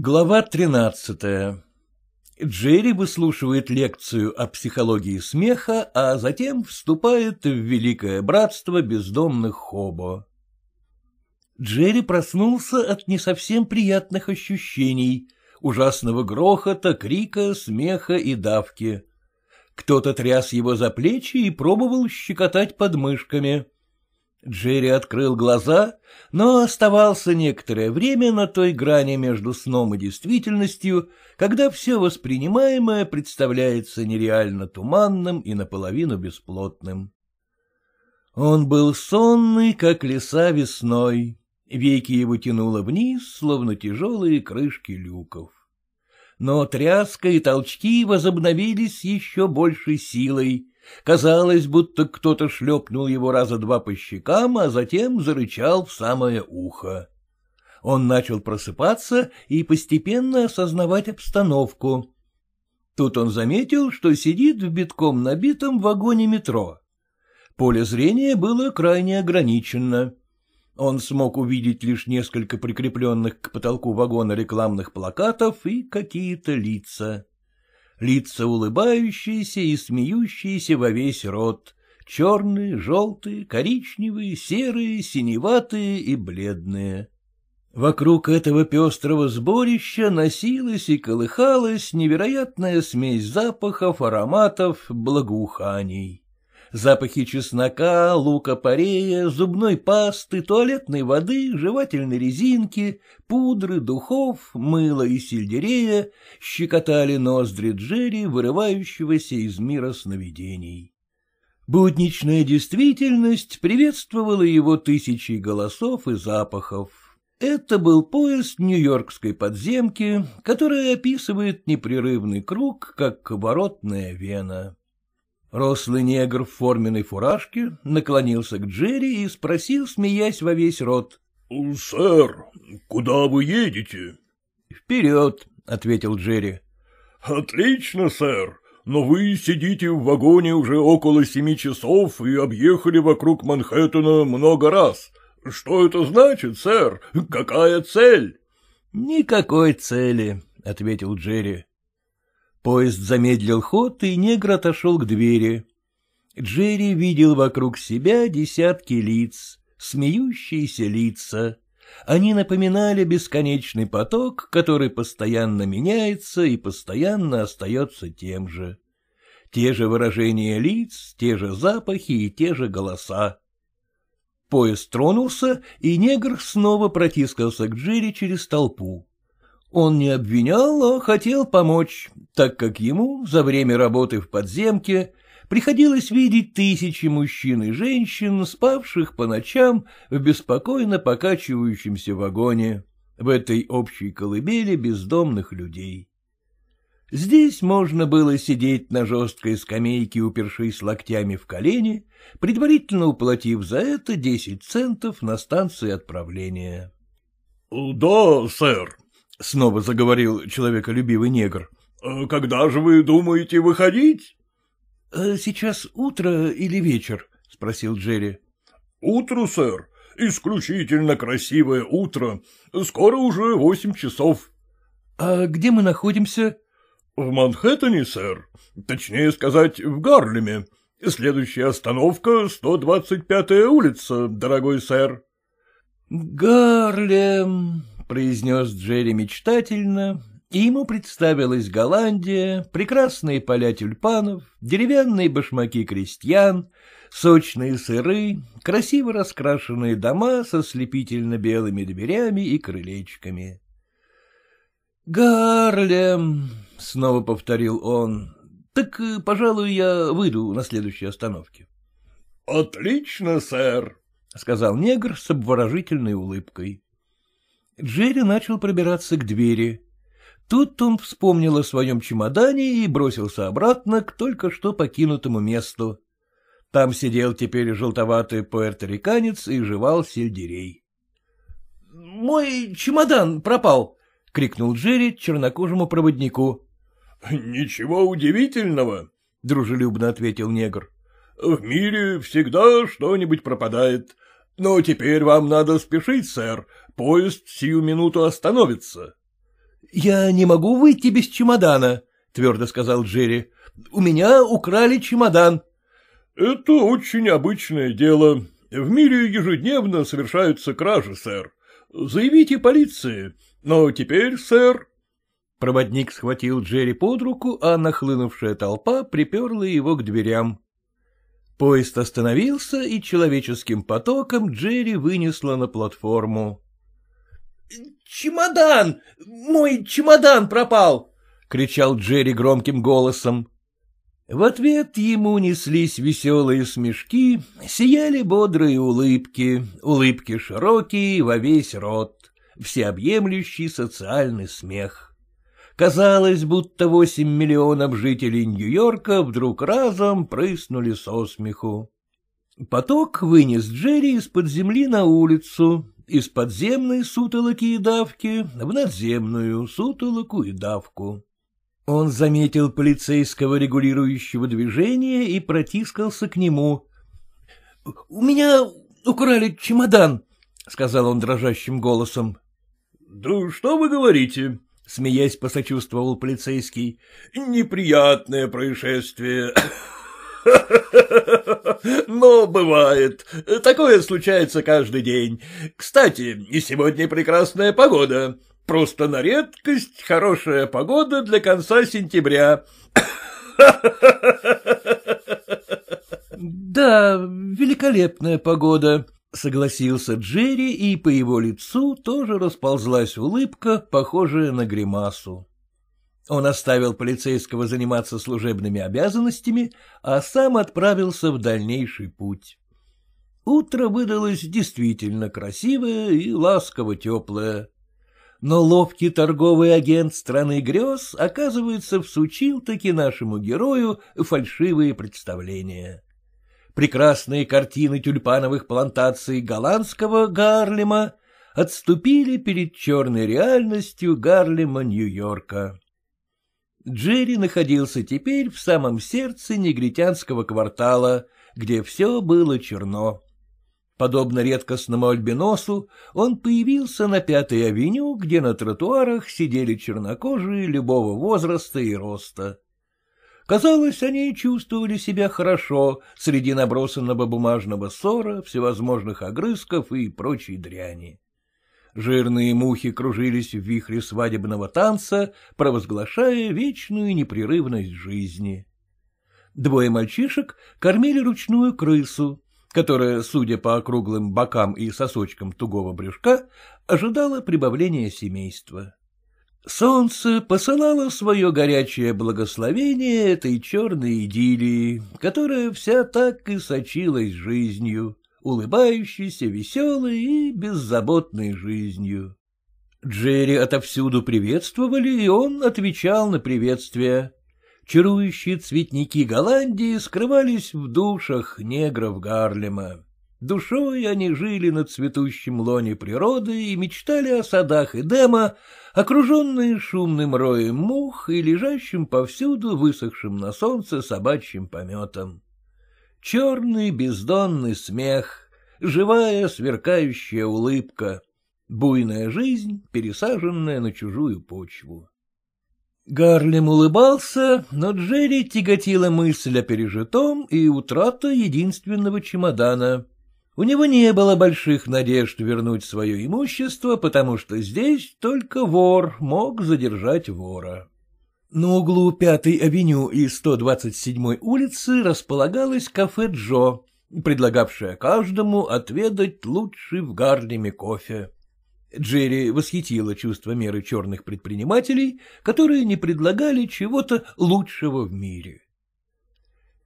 Глава 13. Джерри выслушивает лекцию о психологии смеха, а затем вступает в великое братство бездомных хобо. Джерри проснулся от не совсем приятных ощущений, ужасного грохота, крика, смеха и давки. Кто-то тряс его за плечи и пробовал щекотать подмышками. Джерри открыл глаза, но оставался некоторое время на той грани между сном и действительностью, когда все воспринимаемое представляется нереально туманным и наполовину бесплотным. Он был сонный, как леса весной, веки его тянуло вниз, словно тяжелые крышки люков. Но тряска и толчки возобновились еще большей силой — Казалось, будто кто-то шлепнул его раза два по щекам, а затем зарычал в самое ухо. Он начал просыпаться и постепенно осознавать обстановку. Тут он заметил, что сидит в битком набитом вагоне метро. Поле зрения было крайне ограничено. Он смог увидеть лишь несколько прикрепленных к потолку вагона рекламных плакатов и какие-то лица лица улыбающиеся и смеющиеся во весь рот, черные, желтые, коричневые, серые, синеватые и бледные. Вокруг этого пестрого сборища носилась и колыхалась невероятная смесь запахов, ароматов, благоуханий запахи чеснока, лука-порея, зубной пасты, туалетной воды, жевательной резинки, пудры, духов, мыла и сельдерея щекотали ноздри Джерри, вырывающегося из мира сновидений. Будничная действительность приветствовала его тысячи голосов и запахов. Это был поезд нью-йоркской подземки, который описывает непрерывный круг, как оборотная вена. Рослый негр в форменной фуражке наклонился к Джерри и спросил, смеясь во весь рот. «Э, — Сэр, куда вы едете? — Вперед, — ответил Джерри. — Отлично, сэр, но вы сидите в вагоне уже около семи часов и объехали вокруг Манхэттена много раз. Что это значит, сэр? Какая цель? — Никакой цели, — ответил Джерри. Поезд замедлил ход, и негр отошел к двери. Джерри видел вокруг себя десятки лиц, смеющиеся лица. Они напоминали бесконечный поток, который постоянно меняется и постоянно остается тем же. Те же выражения лиц, те же запахи и те же голоса. Поезд тронулся, и негр снова протискался к Джерри через толпу. Он не обвинял, а хотел помочь, так как ему за время работы в подземке приходилось видеть тысячи мужчин и женщин, спавших по ночам в беспокойно покачивающемся вагоне, в этой общей колыбели бездомных людей. Здесь можно было сидеть на жесткой скамейке, упершись локтями в колени, предварительно уплатив за это десять центов на станции отправления. — Да, сэр, — снова заговорил человеколюбивый негр. «Э, — Когда же вы думаете выходить? — э, Сейчас утро или вечер? — спросил Джерри. — Утро, сэр. Исключительно красивое утро. Скоро уже восемь часов. — А где мы находимся? — В Манхэттене, сэр. Точнее сказать, в Гарлеме. Следующая остановка — 125-я улица, дорогой сэр. — Гарлем, — произнес Джерри мечтательно, и ему представилась Голландия, прекрасные поля тюльпанов, деревянные башмаки крестьян, сочные сыры, красиво раскрашенные дома со слепительно-белыми дверями и крылечками. «Гарлем», — снова повторил он, — «так, пожалуй, я выйду на следующей остановке». «Отлично, сэр», — сказал негр с обворожительной улыбкой. Джерри начал пробираться к двери. Тут он вспомнил о своем чемодане и бросился обратно к только что покинутому месту. Там сидел теперь желтоватый пуэрториканец и жевал сельдерей. — Мой чемодан пропал! — крикнул Джерри чернокожему проводнику. — Ничего удивительного, — дружелюбно ответил негр. — В мире всегда что-нибудь пропадает. Но теперь вам надо спешить, сэр. Поезд сию минуту остановится. — Я не могу выйти без чемодана, — твердо сказал Джерри. — У меня украли чемодан. — Это очень обычное дело. В мире ежедневно совершаются кражи, сэр. Заявите полиции. Но теперь, сэр... Проводник схватил Джерри под руку, а нахлынувшая толпа приперла его к дверям. Поезд остановился, и человеческим потоком Джерри вынесла на платформу. «Чемодан! Мой чемодан пропал!» — кричал Джерри громким голосом. В ответ ему неслись веселые смешки, сияли бодрые улыбки, улыбки широкие во весь рот, всеобъемлющий социальный смех. Казалось, будто восемь миллионов жителей Нью-Йорка вдруг разом прыснули со смеху. Поток вынес Джерри из-под земли на улицу, из подземной сутолоки и давки в надземную сутолоку и давку. Он заметил полицейского регулирующего движения и протискался к нему. — У меня украли чемодан, — сказал он дрожащим голосом. — Да что вы говорите? — смеясь посочувствовал полицейский. — Неприятное происшествие. Но бывает. Такое случается каждый день. Кстати, и сегодня прекрасная погода. Просто на редкость хорошая погода для конца сентября. Да, великолепная погода, — согласился Джерри, и по его лицу тоже расползлась улыбка, похожая на гримасу. Он оставил полицейского заниматься служебными обязанностями, а сам отправился в дальнейший путь. Утро выдалось действительно красивое и ласково теплое. Но ловкий торговый агент страны грез, оказывается, всучил-таки нашему герою фальшивые представления. Прекрасные картины тюльпановых плантаций голландского Гарлема отступили перед черной реальностью Гарлема Нью-Йорка. Джерри находился теперь в самом сердце негритянского квартала, где все было черно. Подобно редкостному альбиносу, он появился на Пятой авеню, где на тротуарах сидели чернокожие любого возраста и роста. Казалось, они чувствовали себя хорошо среди набросанного бумажного ссора, всевозможных огрызков и прочей дряни. Жирные мухи кружились в вихре свадебного танца, провозглашая вечную непрерывность жизни. Двое мальчишек кормили ручную крысу, которая, судя по округлым бокам и сосочкам тугого брюшка, ожидала прибавления семейства. Солнце посылало свое горячее благословение этой черной идиллии, которая вся так и сочилась жизнью улыбающийся, веселой и беззаботной жизнью. Джерри отовсюду приветствовали, и он отвечал на приветствие. Чарующие цветники Голландии скрывались в душах негров Гарлема. Душой они жили на цветущем лоне природы и мечтали о садах Эдема, окруженные шумным роем мух и лежащим повсюду высохшим на солнце собачьим пометом черный бездонный смех, живая сверкающая улыбка, буйная жизнь, пересаженная на чужую почву. Гарлем улыбался, но Джерри тяготила мысль о пережитом и утрата единственного чемодана. У него не было больших надежд вернуть свое имущество, потому что здесь только вор мог задержать вора. На углу 5-й авеню и 127-й улицы располагалось кафе «Джо», предлагавшее каждому отведать лучший в Гарлеме кофе. Джерри восхитило чувство меры черных предпринимателей, которые не предлагали чего-то лучшего в мире.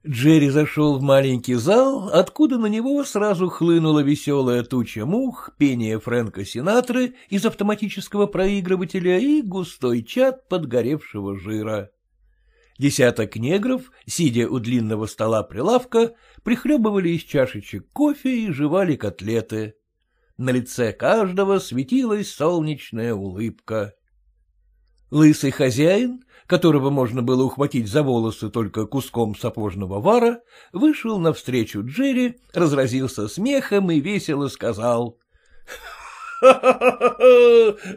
Джерри зашел в маленький зал, откуда на него сразу хлынула веселая туча мух, пение Фрэнка Синатры из автоматического проигрывателя и густой чат подгоревшего жира. Десяток негров, сидя у длинного стола прилавка, прихлебывали из чашечек кофе и жевали котлеты. На лице каждого светилась солнечная улыбка. Лысый хозяин, которого можно было ухватить за волосы только куском сапожного вара, вышел навстречу Джерри, разразился смехом и весело сказал. —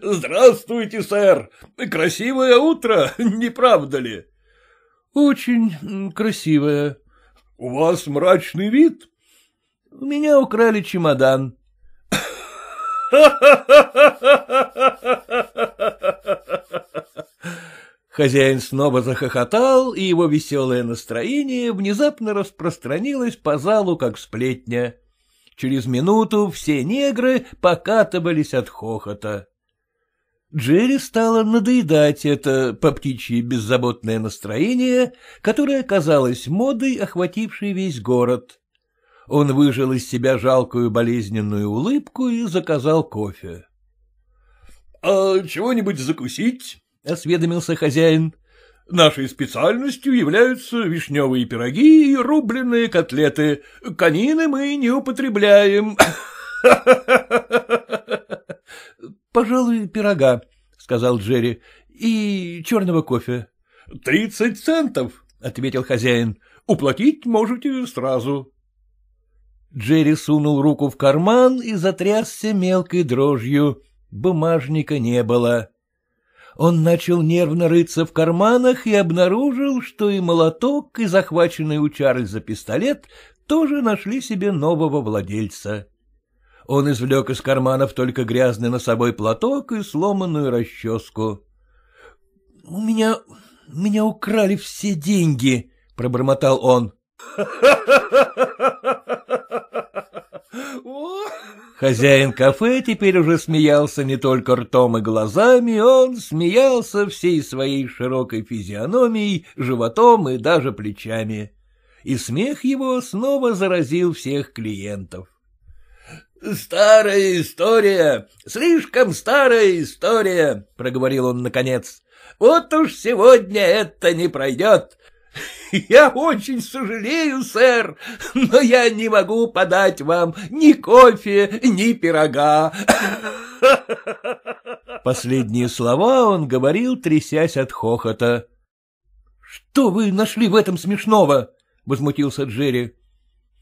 Здравствуйте, сэр! Красивое утро, не правда ли? — Очень красивое. — У вас мрачный вид. — У меня украли чемодан. Хозяин снова захохотал, и его веселое настроение внезапно распространилось по залу, как сплетня. Через минуту все негры покатывались от хохота. Джерри стало надоедать это по птичьи беззаботное настроение, которое казалось модой, охватившей весь город. Он выжил из себя жалкую болезненную улыбку и заказал кофе. — А чего-нибудь закусить? — осведомился хозяин. — Нашей специальностью являются вишневые пироги и рубленые котлеты. Конины мы не употребляем. — Пожалуй, пирога, — сказал Джерри, — и черного кофе. — Тридцать центов, — ответил хозяин. — Уплатить можете сразу. Джерри сунул руку в карман и затрясся мелкой дрожью. Бумажника не было. Он начал нервно рыться в карманах и обнаружил, что и молоток, и захваченный у Чарльза пистолет тоже нашли себе нового владельца. Он извлек из карманов только грязный носовой платок и сломанную расческу. — У меня... меня украли все деньги, — пробормотал он. Хозяин кафе теперь уже смеялся не только ртом и глазами, он смеялся всей своей широкой физиономией, животом и даже плечами. И смех его снова заразил всех клиентов. «Старая история, слишком старая история», — проговорил он наконец. «Вот уж сегодня это не пройдет. Я очень сожалею, сэр, но я не могу подать вам ни кофе, ни пирога. Последние слова он говорил, трясясь от хохота. — Что вы нашли в этом смешного? — возмутился Джерри.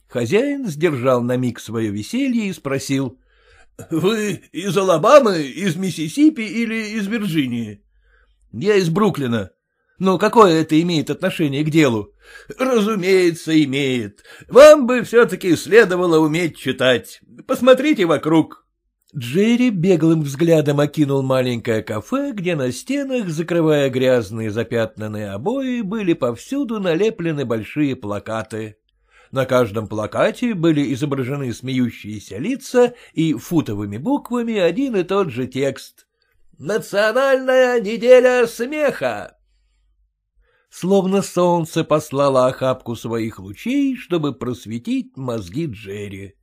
Хозяин сдержал на миг свое веселье и спросил. — Вы из Алабамы, из Миссисипи или из Вирджинии? — Я из Бруклина, но какое это имеет отношение к делу? Разумеется, имеет. Вам бы все-таки следовало уметь читать. Посмотрите вокруг. Джерри беглым взглядом окинул маленькое кафе, где на стенах, закрывая грязные запятнанные обои, были повсюду налеплены большие плакаты. На каждом плакате были изображены смеющиеся лица и футовыми буквами один и тот же текст. «Национальная неделя смеха! словно солнце послало охапку своих лучей, чтобы просветить мозги Джерри.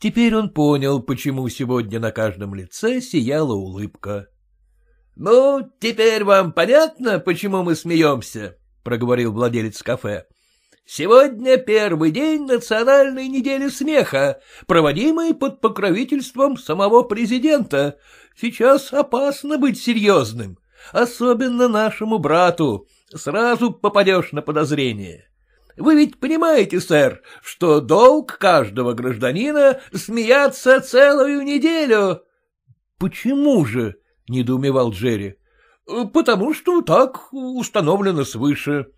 Теперь он понял, почему сегодня на каждом лице сияла улыбка. — Ну, теперь вам понятно, почему мы смеемся? — проговорил владелец кафе. — Сегодня первый день национальной недели смеха, проводимой под покровительством самого президента. Сейчас опасно быть серьезным, особенно нашему брату, сразу попадешь на подозрение. Вы ведь понимаете, сэр, что долг каждого гражданина смеяться целую неделю. — Почему же? — недоумевал Джерри. — Потому что так установлено свыше.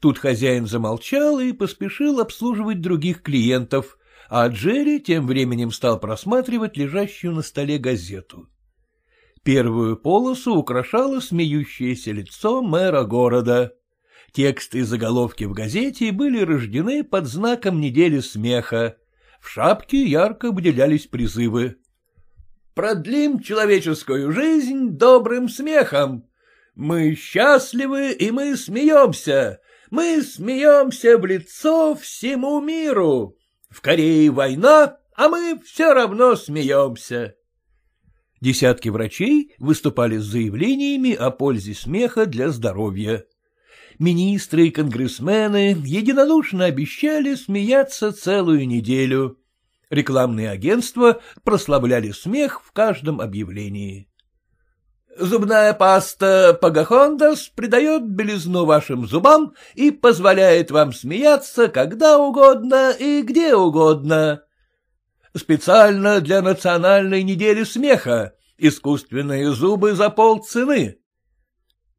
Тут хозяин замолчал и поспешил обслуживать других клиентов, а Джерри тем временем стал просматривать лежащую на столе газету. Первую полосу украшало смеющееся лицо мэра города. Тексты и заголовки в газете были рождены под знаком недели смеха. В шапке ярко выделялись призывы. «Продлим человеческую жизнь добрым смехом! Мы счастливы и мы смеемся! Мы смеемся в лицо всему миру! В Корее война, а мы все равно смеемся!» Десятки врачей выступали с заявлениями о пользе смеха для здоровья. Министры и конгрессмены единодушно обещали смеяться целую неделю. Рекламные агентства прославляли смех в каждом объявлении. Зубная паста Пагахондас придает белизну вашим зубам и позволяет вам смеяться когда угодно и где угодно. Специально для национальной недели смеха. Искусственные зубы за полцены.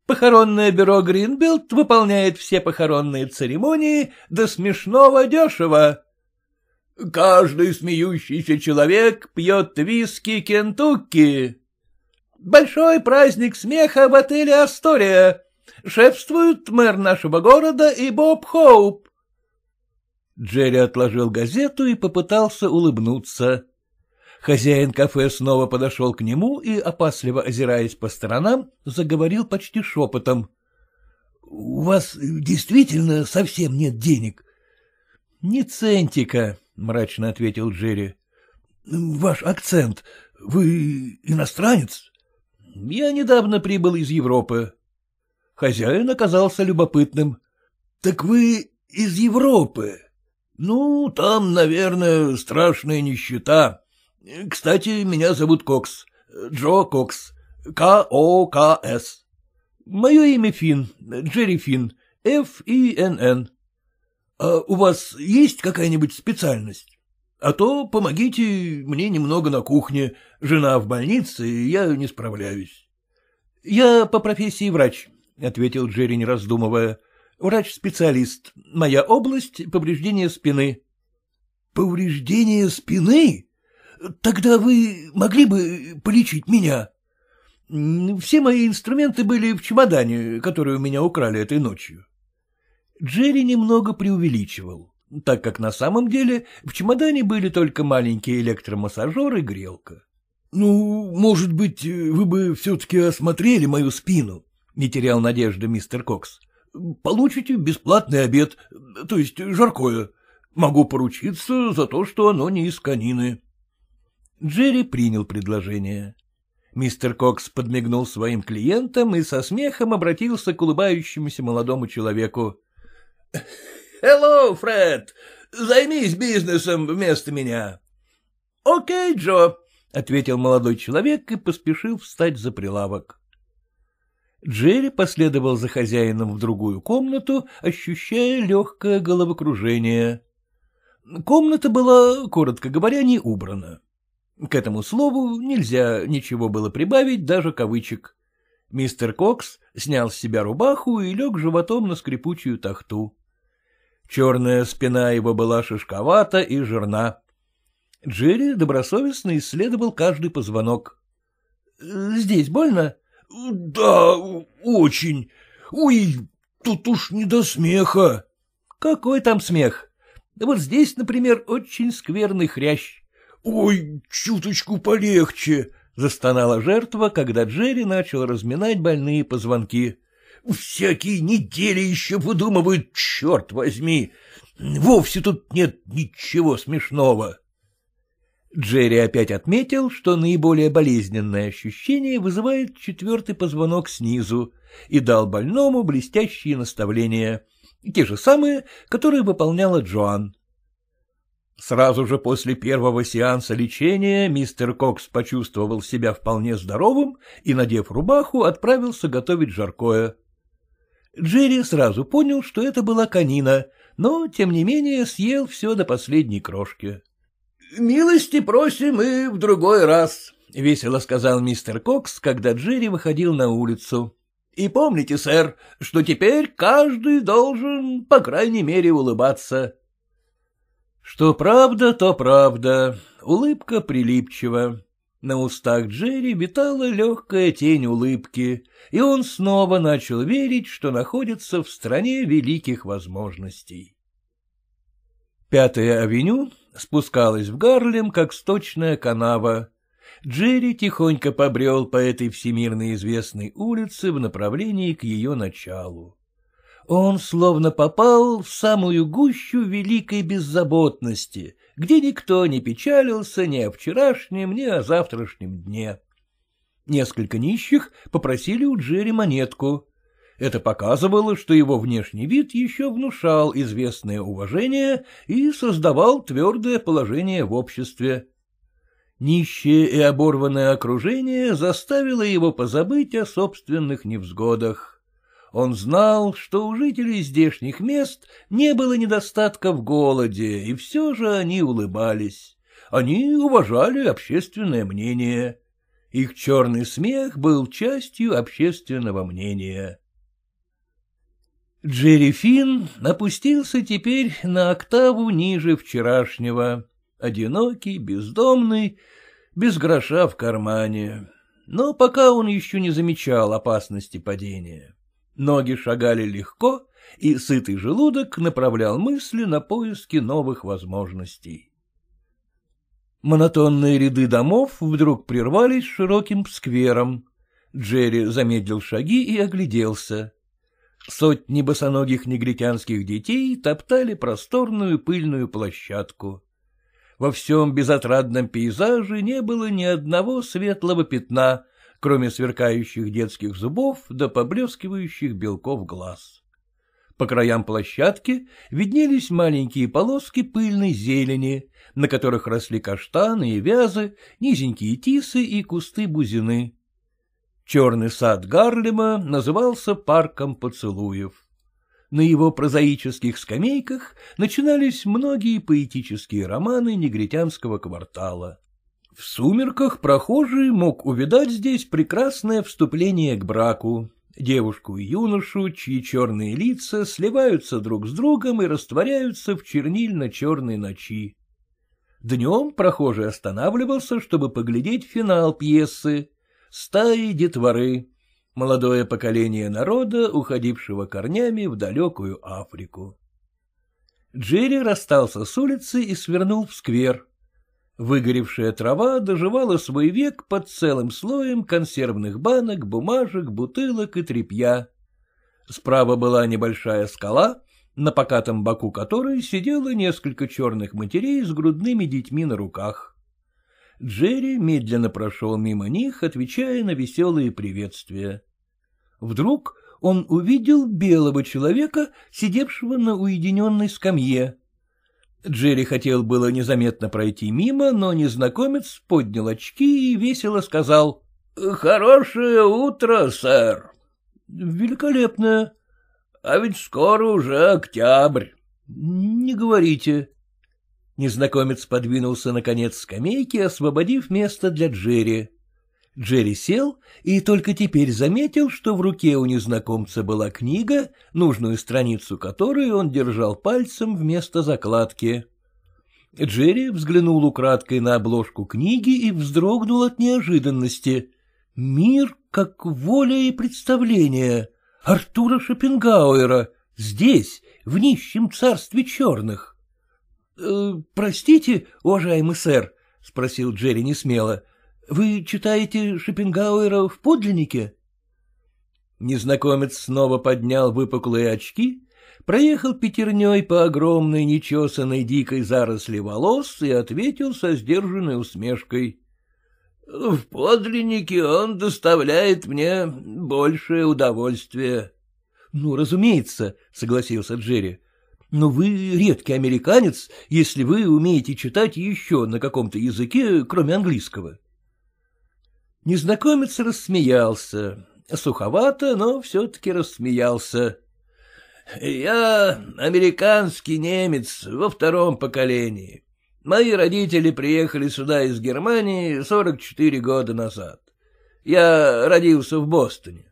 Похоронное бюро Гринбилд выполняет все похоронные церемонии до смешного дешево. Каждый смеющийся человек пьет виски Кентукки. Большой праздник смеха в отеле «Астория». Шефствует мэр нашего города и Боб Хоуп. Джерри отложил газету и попытался улыбнуться. Хозяин кафе снова подошел к нему и, опасливо озираясь по сторонам, заговорил почти шепотом. — У вас действительно совсем нет денег? — Ни центика, — мрачно ответил Джерри. — Ваш акцент. Вы иностранец? — Я недавно прибыл из Европы. Хозяин оказался любопытным. — Так вы из Европы? — Ну, там, наверное, страшная нищета. Кстати, меня зовут Кокс, Джо Кокс, К-О-К-С. Мое имя Фин, Джерри Фин, Ф-И-Н-Н. А у вас есть какая-нибудь специальность? А то помогите мне немного на кухне, жена в больнице, и я не справляюсь. — Я по профессии врач, — ответил Джерри, не раздумывая. Врач-специалист. Моя область — повреждение спины. — Повреждение спины? Тогда вы могли бы полечить меня? Все мои инструменты были в чемодане, который у меня украли этой ночью. Джерри немного преувеличивал, так как на самом деле в чемодане были только маленький электромассажер и грелка. — Ну, может быть, вы бы все-таки осмотрели мою спину, — не терял надежды мистер Кокс. Получите бесплатный обед, то есть жаркое. Могу поручиться за то, что оно не из канины. Джерри принял предложение. Мистер Кокс подмигнул своим клиентам и со смехом обратился к улыбающемуся молодому человеку. — Hello, Фред! Займись бизнесом вместо меня. — Окей, Джо, — ответил молодой человек и поспешил встать за прилавок. Джерри последовал за хозяином в другую комнату, ощущая легкое головокружение. Комната была, коротко говоря, не убрана. К этому слову нельзя ничего было прибавить, даже кавычек. Мистер Кокс снял с себя рубаху и лег животом на скрипучую тахту. Черная спина его была шишковата и жирна. Джерри добросовестно исследовал каждый позвонок. — Здесь больно? Да, очень. Ой, тут уж не до смеха. Какой там смех? Вот здесь, например, очень скверный хрящ. Ой, чуточку полегче, застонала жертва, когда Джерри начал разминать больные позвонки. Всякие недели еще выдумывают, черт возьми. Вовсе тут нет ничего смешного. Джерри опять отметил, что наиболее болезненное ощущение вызывает четвертый позвонок снизу, и дал больному блестящие наставления, те же самые, которые выполняла Джоан. Сразу же после первого сеанса лечения мистер Кокс почувствовал себя вполне здоровым и, надев рубаху, отправился готовить жаркое. Джерри сразу понял, что это была конина, но, тем не менее, съел все до последней крошки. — Милости просим и в другой раз, — весело сказал мистер Кокс, когда Джерри выходил на улицу. — И помните, сэр, что теперь каждый должен, по крайней мере, улыбаться. Что правда, то правда. Улыбка прилипчива. На устах Джерри витала легкая тень улыбки, и он снова начал верить, что находится в стране великих возможностей. Пятая авеню спускалась в Гарлем, как сточная канава. Джерри тихонько побрел по этой всемирно известной улице в направлении к ее началу. Он словно попал в самую гущу великой беззаботности, где никто не печалился ни о вчерашнем, ни о завтрашнем дне. Несколько нищих попросили у Джерри монетку. Это показывало, что его внешний вид еще внушал известное уважение и создавал твердое положение в обществе. Нищее и оборванное окружение заставило его позабыть о собственных невзгодах. Он знал, что у жителей здешних мест не было недостатка в голоде, и все же они улыбались. Они уважали общественное мнение. Их черный смех был частью общественного мнения. Джерри Финн опустился теперь на октаву ниже вчерашнего. Одинокий, бездомный, без гроша в кармане. Но пока он еще не замечал опасности падения. Ноги шагали легко, и сытый желудок направлял мысли на поиски новых возможностей. Монотонные ряды домов вдруг прервались широким сквером. Джерри замедлил шаги и огляделся. Сотни босоногих негритянских детей топтали просторную пыльную площадку. Во всем безотрадном пейзаже не было ни одного светлого пятна, кроме сверкающих детских зубов да поблескивающих белков глаз. По краям площадки виднелись маленькие полоски пыльной зелени, на которых росли каштаны и вязы, низенькие тисы и кусты бузины. Черный сад Гарлема назывался парком поцелуев. На его прозаических скамейках начинались многие поэтические романы негритянского квартала. В сумерках прохожий мог увидать здесь прекрасное вступление к браку, девушку и юношу, чьи черные лица сливаются друг с другом и растворяются в чернильно-черной ночи. Днем прохожий останавливался, чтобы поглядеть финал пьесы, стаи детворы, молодое поколение народа, уходившего корнями в далекую Африку. Джерри расстался с улицы и свернул в сквер. Выгоревшая трава доживала свой век под целым слоем консервных банок, бумажек, бутылок и тряпья. Справа была небольшая скала, на покатом боку которой сидело несколько черных матерей с грудными детьми на руках. Джерри медленно прошел мимо них, отвечая на веселые приветствия. Вдруг он увидел белого человека, сидевшего на уединенной скамье. Джерри хотел было незаметно пройти мимо, но незнакомец поднял очки и весело сказал. — Хорошее утро, сэр. — Великолепное. — А ведь скоро уже октябрь. — Не говорите. Незнакомец подвинулся на конец скамейки, освободив место для Джерри. Джерри сел и только теперь заметил, что в руке у незнакомца была книга, нужную страницу которой он держал пальцем вместо закладки. Джерри взглянул украдкой на обложку книги и вздрогнул от неожиданности. «Мир как воля и представление» Артура Шопенгауэра здесь, в нищем царстве черных. Э, простите, уважаемый сэр, — спросил Джерри несмело, — вы читаете Шопенгауэра в подлиннике? Незнакомец снова поднял выпуклые очки, проехал пятерней по огромной нечесанной дикой заросли волос и ответил со сдержанной усмешкой. — В подлиннике он доставляет мне большее удовольствие. — Ну, разумеется, — согласился Джерри но вы редкий американец, если вы умеете читать еще на каком-то языке, кроме английского. Незнакомец рассмеялся, суховато, но все-таки рассмеялся. «Я американский немец во втором поколении. Мои родители приехали сюда из Германии 44 года назад. Я родился в Бостоне.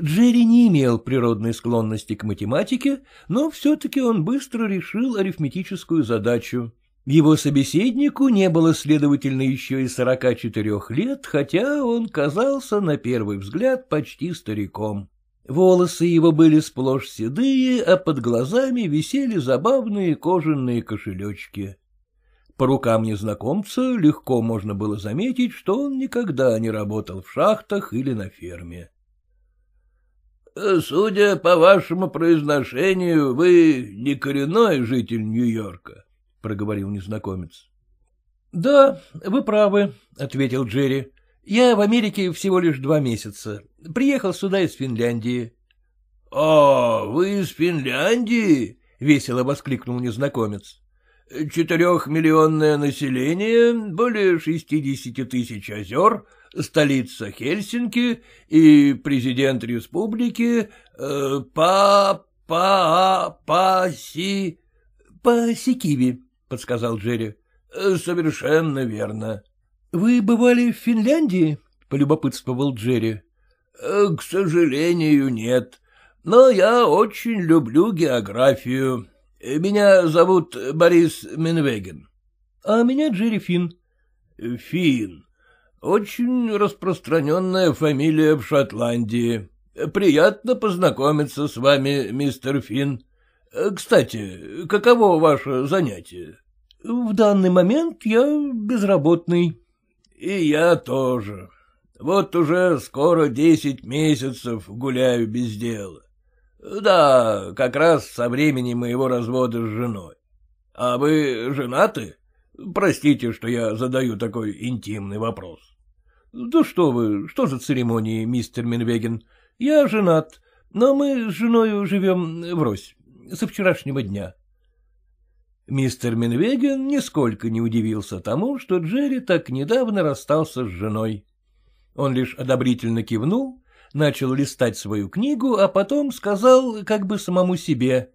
Джерри не имел природной склонности к математике, но все-таки он быстро решил арифметическую задачу. Его собеседнику не было, следовательно, еще и сорока четырех лет, хотя он казался, на первый взгляд, почти стариком. Волосы его были сплошь седые, а под глазами висели забавные кожаные кошелечки. По рукам незнакомца легко можно было заметить, что он никогда не работал в шахтах или на ферме. Судя по вашему произношению, вы не коренной житель Нью-Йорка, — проговорил незнакомец. — Да, вы правы, — ответил Джерри. — Я в Америке всего лишь два месяца. Приехал сюда из Финляндии. — А, вы из Финляндии? — весело воскликнул незнакомец. Четырехмиллионное население, более шестидесяти тысяч озер, столица Хельсинки и президент республики э, па па па си па Сикиби, подсказал Джерри. Э, совершенно верно. Вы бывали в Финляндии? полюбопытствовал Джерри. Э, к сожалению, нет. Но я очень люблю географию, меня зовут Борис Минвеген. — А меня Джерри Финн. — Финн. Очень распространенная фамилия в Шотландии. Приятно познакомиться с вами, мистер Финн. Кстати, каково ваше занятие? — В данный момент я безработный. — И я тоже. Вот уже скоро десять месяцев гуляю без дела. Да, как раз со времени моего развода с женой. А вы женаты? Простите, что я задаю такой интимный вопрос. Да что вы, что за церемонии, мистер Минвеген? Я женат, но мы с женой живем врозь, со вчерашнего дня. Мистер Минвеген нисколько не удивился тому, что Джерри так недавно расстался с женой. Он лишь одобрительно кивнул начал листать свою книгу, а потом сказал как бы самому себе.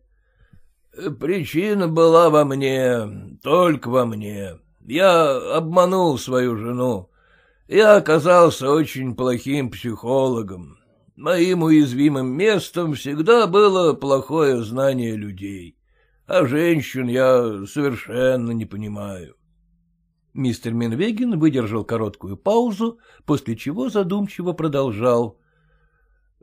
— Причина была во мне, только во мне. Я обманул свою жену. Я оказался очень плохим психологом. Моим уязвимым местом всегда было плохое знание людей. А женщин я совершенно не понимаю. Мистер Минвегин выдержал короткую паузу, после чего задумчиво продолжал.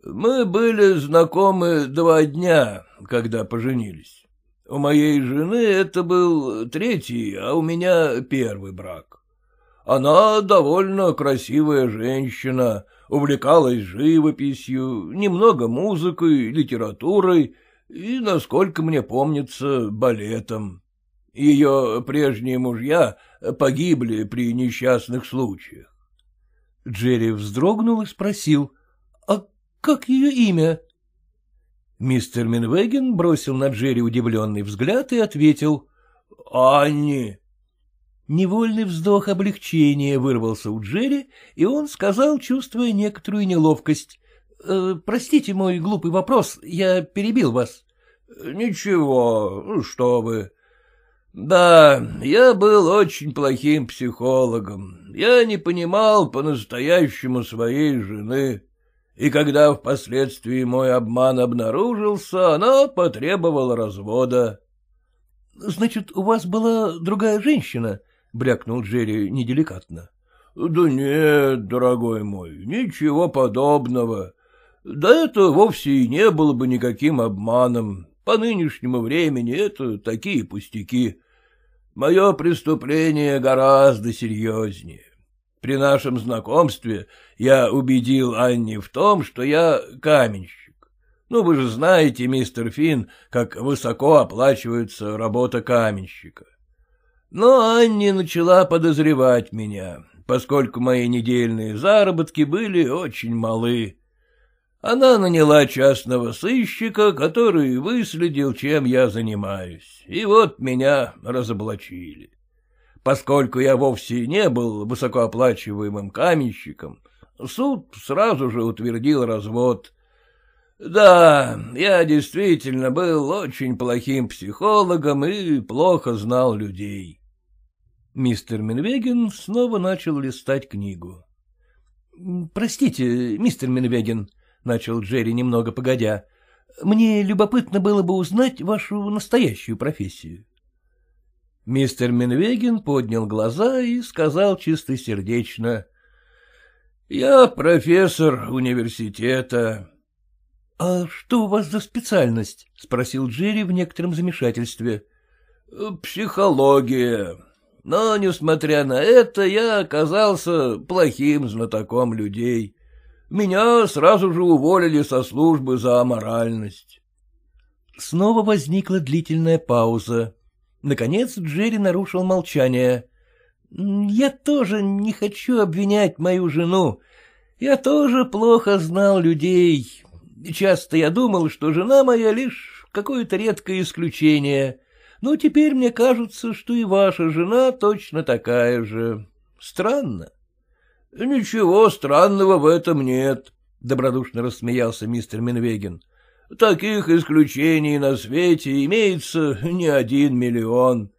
Мы были знакомы два дня, когда поженились. У моей жены это был третий, а у меня первый брак. Она довольно красивая женщина, увлекалась живописью, немного музыкой, литературой и, насколько мне помнится, балетом. Ее прежние мужья погибли при несчастных случаях. Джерри вздрогнул и спросил — как ее имя? Мистер Минвеген бросил на Джерри удивленный взгляд и ответил «Анни». Невольный вздох облегчения вырвался у Джерри, и он сказал, чувствуя некоторую неловкость. «Э, «Простите мой глупый вопрос, я перебил вас». «Ничего, ну что вы». «Да, я был очень плохим психологом. Я не понимал по-настоящему своей жены» и когда впоследствии мой обман обнаружился, она потребовала развода. — Значит, у вас была другая женщина? — брякнул Джерри неделикатно. — Да нет, дорогой мой, ничего подобного. Да это вовсе и не было бы никаким обманом. По нынешнему времени это такие пустяки. Мое преступление гораздо серьезнее. При нашем знакомстве я убедил Анни в том, что я каменщик. Ну, вы же знаете, мистер Финн, как высоко оплачивается работа каменщика. Но Анни начала подозревать меня, поскольку мои недельные заработки были очень малы. Она наняла частного сыщика, который выследил, чем я занимаюсь, и вот меня разоблачили поскольку я вовсе не был высокооплачиваемым каменщиком, суд сразу же утвердил развод. Да, я действительно был очень плохим психологом и плохо знал людей. Мистер Минвегин снова начал листать книгу. — Простите, мистер Минвегин, — начал Джерри немного погодя, — мне любопытно было бы узнать вашу настоящую профессию. Мистер Минвегин поднял глаза и сказал чистосердечно. — Я профессор университета. — А что у вас за специальность? — спросил Джерри в некотором замешательстве. — Психология. Но, несмотря на это, я оказался плохим знатоком людей. Меня сразу же уволили со службы за аморальность. Снова возникла длительная пауза. Наконец Джерри нарушил молчание. «Я тоже не хочу обвинять мою жену. Я тоже плохо знал людей. Часто я думал, что жена моя лишь какое-то редкое исключение. Но теперь мне кажется, что и ваша жена точно такая же. Странно». «Ничего странного в этом нет», — добродушно рассмеялся мистер Минвегин. Таких исключений на свете имеется не один миллион.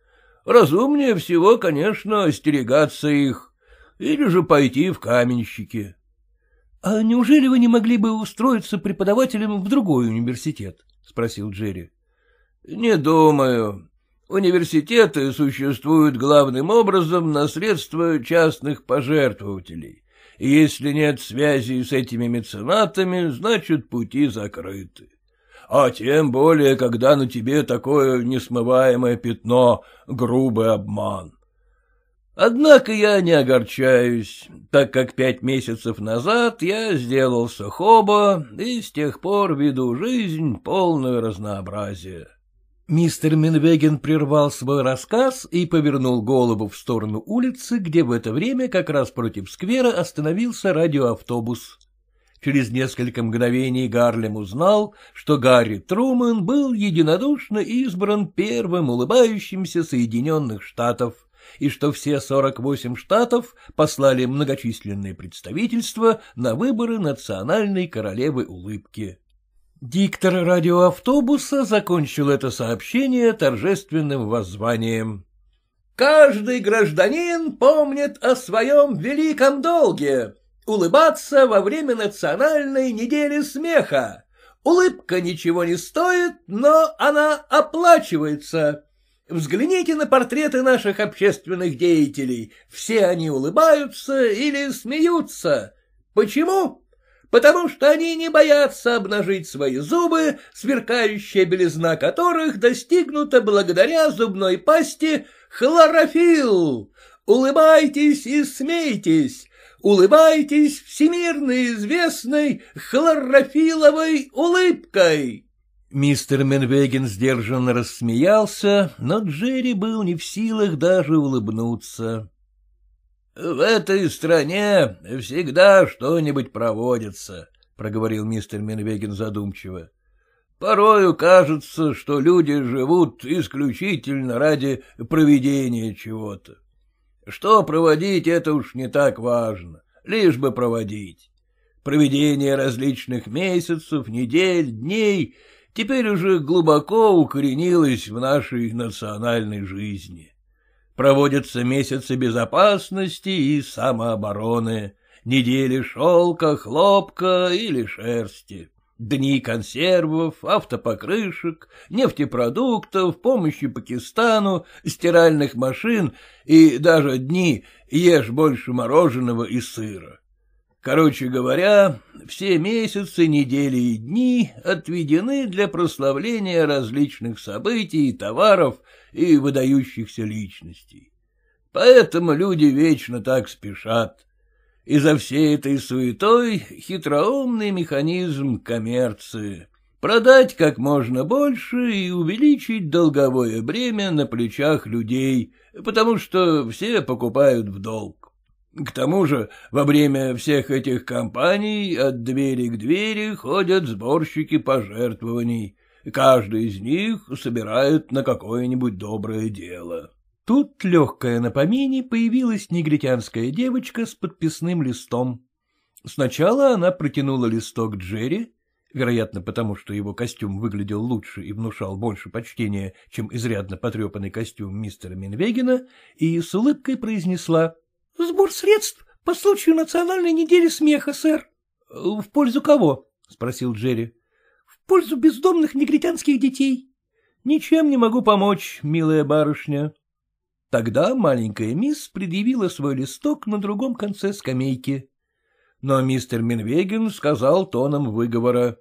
Разумнее всего, конечно, остерегаться их, или же пойти в каменщики. — А неужели вы не могли бы устроиться преподавателем в другой университет? — спросил Джерри. — Не думаю. Университеты существуют главным образом на средства частных пожертвователей. И если нет связи с этими меценатами, значит, пути закрыты а тем более, когда на тебе такое несмываемое пятно, грубый обман. Однако я не огорчаюсь, так как пять месяцев назад я сделался хоба и с тех пор веду жизнь полную разнообразия. Мистер Минвеген прервал свой рассказ и повернул голову в сторону улицы, где в это время как раз против сквера остановился радиоавтобус. Через несколько мгновений Гарлем узнал, что Гарри Труман был единодушно избран первым улыбающимся Соединенных Штатов, и что все 48 штатов послали многочисленные представительства на выборы национальной королевы улыбки. Диктор радиоавтобуса закончил это сообщение торжественным воззванием. «Каждый гражданин помнит о своем великом долге», Улыбаться во время национальной недели смеха. Улыбка ничего не стоит, но она оплачивается. Взгляните на портреты наших общественных деятелей. Все они улыбаются или смеются. Почему? Потому что они не боятся обнажить свои зубы, сверкающая белизна которых достигнута благодаря зубной пасте хлорофилл. Улыбайтесь и смейтесь, улыбайтесь всемирно известной хлорофиловой улыбкой. Мистер Менвеген сдержанно рассмеялся, но Джерри был не в силах даже улыбнуться. — В этой стране всегда что-нибудь проводится, — проговорил мистер Менвеген задумчиво. — Порою кажется, что люди живут исключительно ради проведения чего-то. Что проводить, это уж не так важно, лишь бы проводить. Проведение различных месяцев, недель, дней теперь уже глубоко укоренилось в нашей национальной жизни. Проводятся месяцы безопасности и самообороны, недели шелка, хлопка или шерсти. Дни консервов, автопокрышек, нефтепродуктов, помощи Пакистану, стиральных машин и даже дни «Ешь больше мороженого и сыра». Короче говоря, все месяцы, недели и дни отведены для прославления различных событий, товаров и выдающихся личностей. Поэтому люди вечно так спешат. И за всей этой суетой хитроумный механизм коммерции. Продать как можно больше и увеличить долговое бремя на плечах людей, потому что все покупают в долг. К тому же во время всех этих компаний от двери к двери ходят сборщики пожертвований. Каждый из них собирает на какое-нибудь доброе дело. Тут легкая на помине появилась негритянская девочка с подписным листом. Сначала она протянула листок Джерри, вероятно, потому что его костюм выглядел лучше и внушал больше почтения, чем изрядно потрепанный костюм мистера Минвегина, и с улыбкой произнесла «Сбор средств по случаю Национальной недели смеха, сэр». «В пользу кого?» — спросил Джерри. «В пользу бездомных негритянских детей». «Ничем не могу помочь, милая барышня», Тогда маленькая мисс предъявила свой листок на другом конце скамейки. Но мистер Минвеген сказал тоном выговора.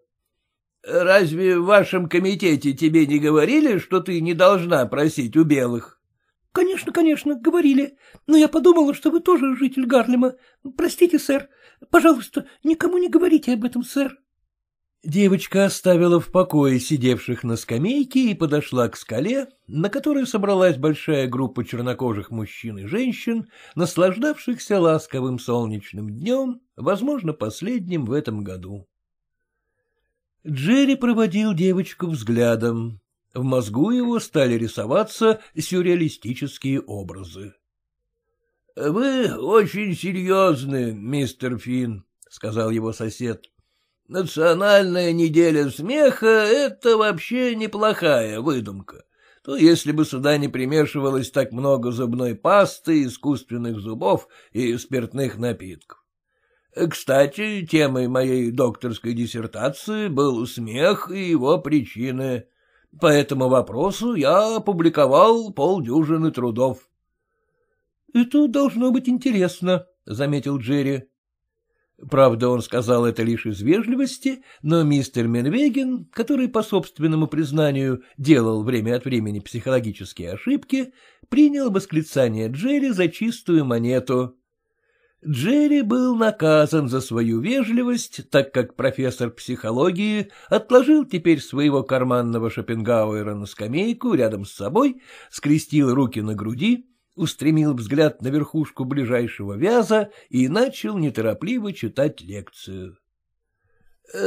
— Разве в вашем комитете тебе не говорили, что ты не должна просить у белых? — Конечно, конечно, говорили. Но я подумала, что вы тоже житель Гарлема. Простите, сэр. Пожалуйста, никому не говорите об этом, сэр. Девочка оставила в покое сидевших на скамейке и подошла к скале, на которой собралась большая группа чернокожих мужчин и женщин, наслаждавшихся ласковым солнечным днем, возможно, последним в этом году. Джерри проводил девочку взглядом. В мозгу его стали рисоваться сюрреалистические образы. — Вы очень серьезны, мистер Финн, — сказал его сосед. — Национальная неделя смеха — это вообще неплохая выдумка. То если бы сюда не примешивалось так много зубной пасты, искусственных зубов и спиртных напитков. Кстати, темой моей докторской диссертации был смех и его причины. По этому вопросу я опубликовал полдюжины трудов. — Это должно быть интересно, — заметил Джерри. Правда, он сказал это лишь из вежливости, но мистер Менвеген, который, по собственному признанию, делал время от времени психологические ошибки, принял восклицание Джерри за чистую монету. Джерри был наказан за свою вежливость, так как профессор психологии отложил теперь своего карманного Шопенгауэра на скамейку рядом с собой, скрестил руки на груди устремил взгляд на верхушку ближайшего вяза и начал неторопливо читать лекцию.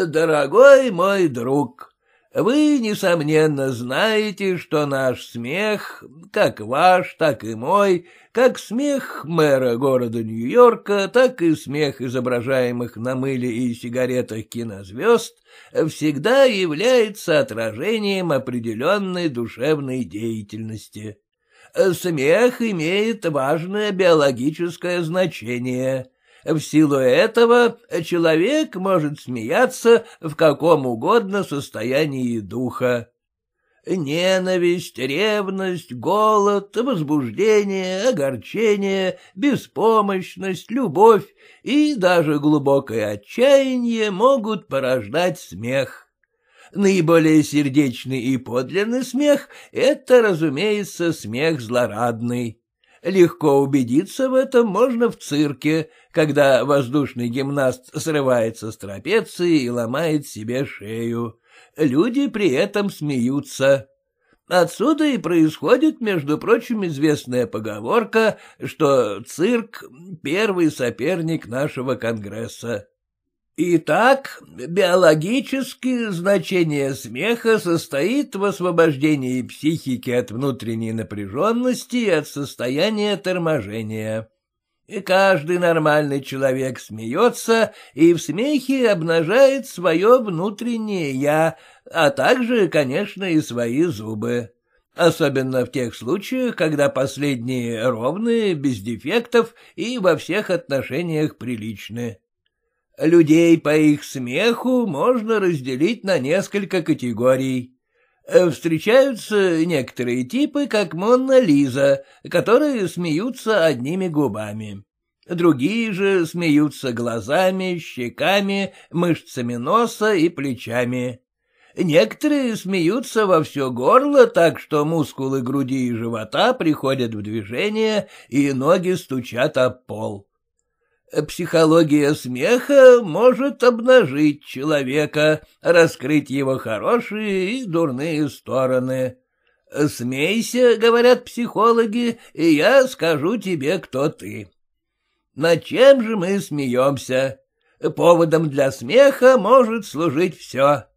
«Дорогой мой друг, вы, несомненно, знаете, что наш смех, как ваш, так и мой, как смех мэра города Нью-Йорка, так и смех изображаемых на мыле и сигаретах кинозвезд, всегда является отражением определенной душевной деятельности. Э, смех имеет важное биологическое значение. В силу этого человек может смеяться в каком угодно состоянии духа. Ненависть, ревность, голод, возбуждение, огорчение, беспомощность, любовь и даже глубокое отчаяние могут порождать смех наиболее сердечный и подлинный смех — это, разумеется, смех злорадный. Легко убедиться в этом можно в цирке, когда воздушный гимнаст срывается с трапеции и ломает себе шею. Люди при этом смеются. Отсюда и происходит, между прочим, известная поговорка, что цирк — первый соперник нашего Конгресса. Итак, биологическое значение смеха состоит в освобождении психики от внутренней напряженности и от состояния торможения. И каждый нормальный человек смеется и в смехе обнажает свое внутреннее «я», а также, конечно, и свои зубы. Особенно в тех случаях, когда последние ровные, без дефектов и во всех отношениях приличны. Людей по их смеху можно разделить на несколько категорий. Э, встречаются некоторые типы, как Монна Лиза, которые смеются одними губами. Другие же смеются глазами, щеками, мышцами носа и плечами. Некоторые смеются во все горло, так что мускулы груди и живота приходят в движение, и ноги стучат об пол. Психология смеха может обнажить человека, раскрыть его хорошие и дурные стороны. «Смейся, — говорят психологи, — и я скажу тебе, кто ты». На чем же мы смеемся? Поводом для смеха может служить все.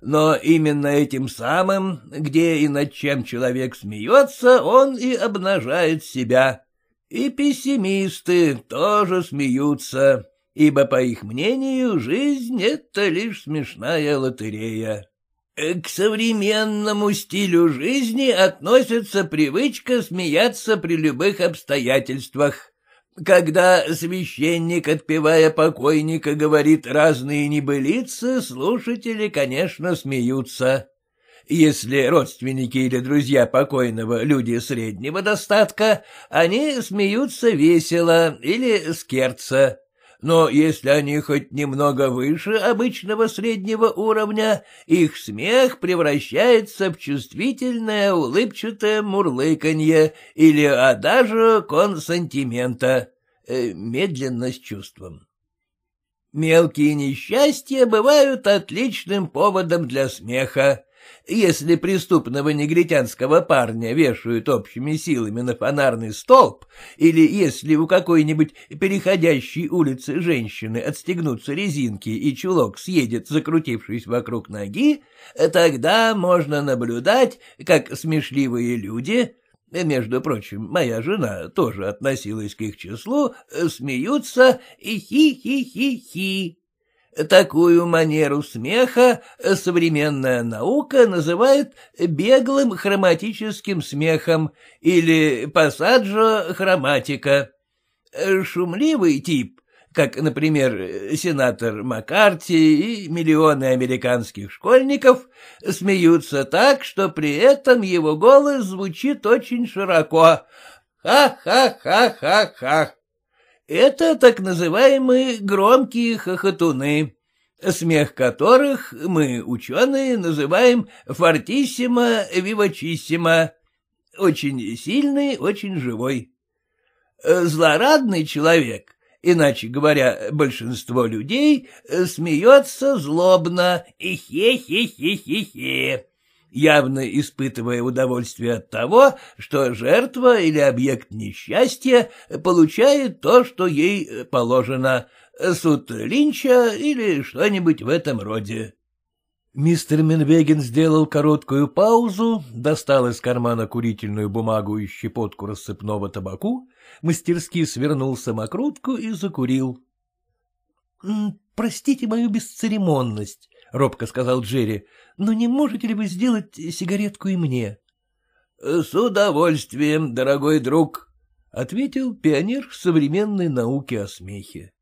Но именно этим самым, где и над чем человек смеется, он и обнажает себя. И пессимисты тоже смеются, ибо, по их мнению, жизнь — это лишь смешная лотерея. К современному стилю жизни относится привычка смеяться при любых обстоятельствах. Когда священник, отпевая покойника, говорит разные небылицы, слушатели, конечно, смеются. Если родственники или друзья покойного люди среднего достатка, они смеются весело или скерца. Но если они хоть немного выше обычного среднего уровня, их смех превращается в чувствительное улыбчатое мурлыканье или адажу консантимента, э, медленно с чувством. Мелкие несчастья бывают отличным поводом для смеха если преступного негритянского парня вешают общими силами на фонарный столб, или если у какой-нибудь переходящей улицы женщины отстегнутся резинки и чулок съедет, закрутившись вокруг ноги, тогда можно наблюдать, как смешливые люди, между прочим, моя жена тоже относилась к их числу, смеются и хи-хи-хи-хи. Такую манеру смеха современная наука называет беглым хроматическим смехом или пассаджо хроматика. Шумливый тип, как, например, сенатор Маккарти и миллионы американских школьников, смеются так, что при этом его голос звучит очень широко. «Ха-ха-ха-ха-ха!» Это так называемые громкие хохотуны, смех которых мы, ученые, называем фортиссимо вивочиссимо, очень сильный, очень живой. Злорадный человек, иначе говоря, большинство людей, смеется злобно и хе-хе-хе-хе-хе явно испытывая удовольствие от того, что жертва или объект несчастья получает то, что ей э, положено, суд Линча или что-нибудь в этом роде. Мистер Менвеген сделал короткую паузу, достал из кармана курительную бумагу и щепотку рассыпного табаку, мастерски свернул самокрутку и закурил. — Простите мою бесцеремонность, — робко сказал Джерри, но не можете ли вы сделать сигаретку и мне? — С удовольствием, дорогой друг, — ответил пионер современной науки о смехе.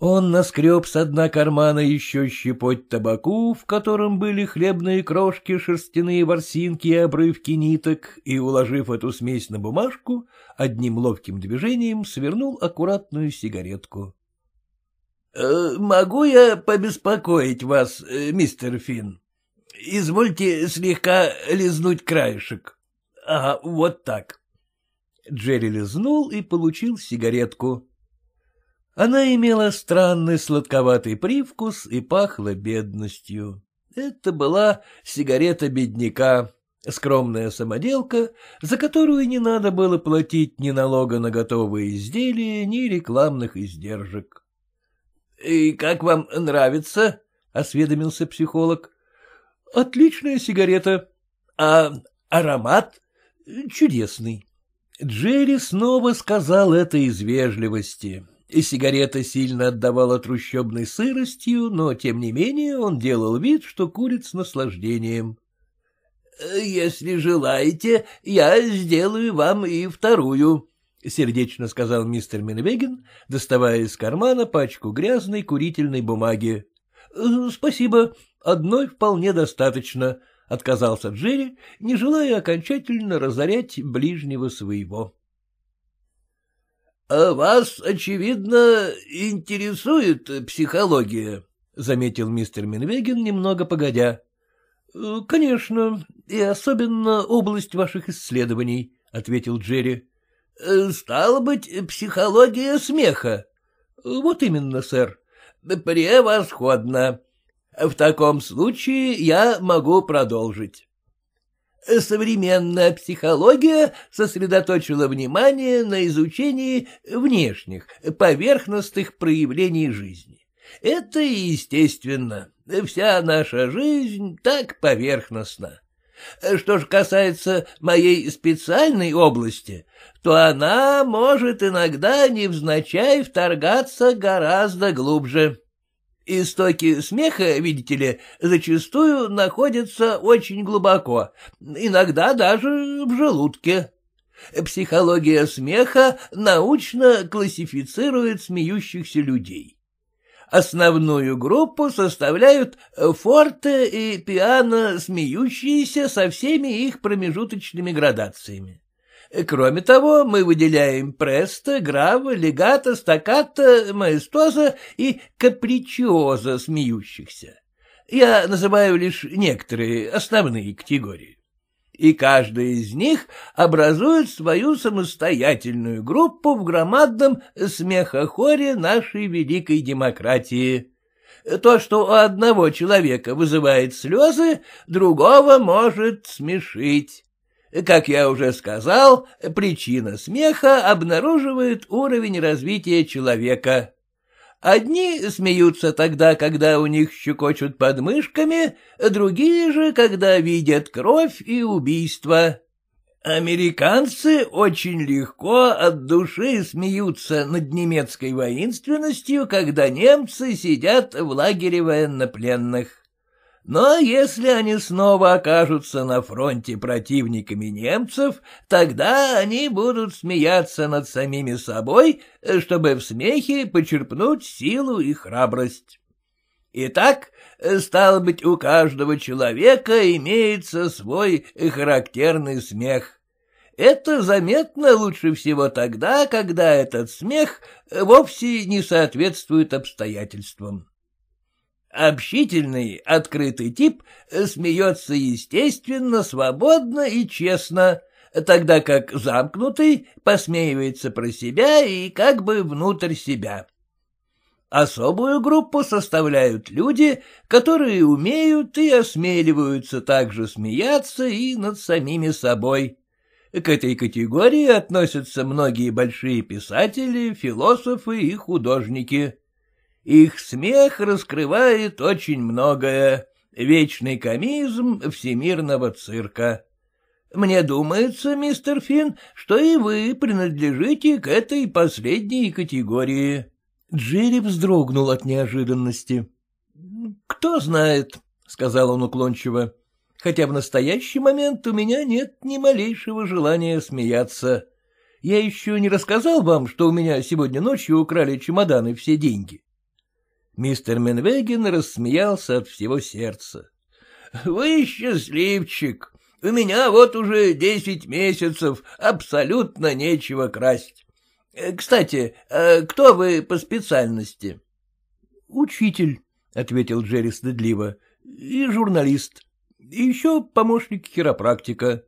Он наскреб с дна кармана еще щепоть табаку, в котором были хлебные крошки, шерстяные ворсинки и обрывки ниток, и, уложив эту смесь на бумажку, одним ловким движением свернул аккуратную сигаретку. «Э, — Могу я побеспокоить вас, э, мистер Финн? Извольте слегка лизнуть краешек. Ага, вот так. Джерри лизнул и получил сигаретку. Она имела странный сладковатый привкус и пахла бедностью. Это была сигарета бедняка, скромная самоделка, за которую не надо было платить ни налога на готовые изделия, ни рекламных издержек. — И как вам нравится? — осведомился психолог. — Отличная сигарета. А аромат чудесный. Джерри снова сказал это из вежливости. И Сигарета сильно отдавала трущобной сыростью, но, тем не менее, он делал вид, что курит с наслаждением. — Если желаете, я сделаю вам и вторую, — сердечно сказал мистер Минвеген, доставая из кармана пачку грязной курительной бумаги. «Э, — Спасибо, Одной вполне достаточно, — отказался Джерри, не желая окончательно разорять ближнего своего. — а Вас, очевидно, интересует психология, — заметил мистер Минвегин немного погодя. «Э, — Конечно, и особенно область ваших исследований, — ответил Джерри. «Э, — Стало быть, психология смеха. — Вот именно, сэр. — Превосходно. В таком случае я могу продолжить. Современная психология сосредоточила внимание на изучении внешних, поверхностных проявлений жизни. Это естественно. Вся наша жизнь так поверхностна. Что же касается моей специальной области, то она может иногда невзначай вторгаться гораздо глубже. Истоки смеха, видите ли, зачастую находятся очень глубоко, иногда даже в желудке. Психология смеха научно классифицирует смеющихся людей. Основную группу составляют форте и пиано, смеющиеся со всеми их промежуточными градациями. Кроме того, мы выделяем престо, грава, легата, стаката, маэстоза и капричоза смеющихся. Я называю лишь некоторые основные категории. И каждая из них образует свою самостоятельную группу в громадном смехохоре нашей великой демократии. То, что у одного человека вызывает слезы, другого может смешить. Как я уже сказал, причина смеха обнаруживает уровень развития человека. Одни смеются тогда, когда у них щекочут подмышками, другие же, когда видят кровь и убийство. Американцы очень легко от души смеются над немецкой воинственностью, когда немцы сидят в лагере военнопленных. Но если они снова окажутся на фронте противниками немцев, тогда они будут смеяться над самими собой, чтобы в смехе почерпнуть силу и храбрость. Итак, стало быть, у каждого человека имеется свой характерный смех. Это заметно лучше всего тогда, когда этот смех вовсе не соответствует обстоятельствам. Общительный, открытый тип э, смеется естественно, свободно и честно, тогда как замкнутый посмеивается про себя и как бы внутрь себя. Особую группу составляют люди, которые умеют и осмеливаются также смеяться и над самими собой. К этой категории относятся многие большие писатели, философы и художники. Их смех раскрывает очень многое. Вечный комизм всемирного цирка. Мне думается, мистер Финн, что и вы принадлежите к этой последней категории. Джерри вздрогнул от неожиданности. — Кто знает, — сказал он уклончиво, — хотя в настоящий момент у меня нет ни малейшего желания смеяться. Я еще не рассказал вам, что у меня сегодня ночью украли чемоданы все деньги. Мистер Менвеген рассмеялся от всего сердца. — Вы счастливчик! У меня вот уже десять месяцев абсолютно нечего красть. Э, кстати, э, кто вы по специальности? — Учитель, — ответил Джерри стыдливо, — и журналист, и еще помощник хиропрактика.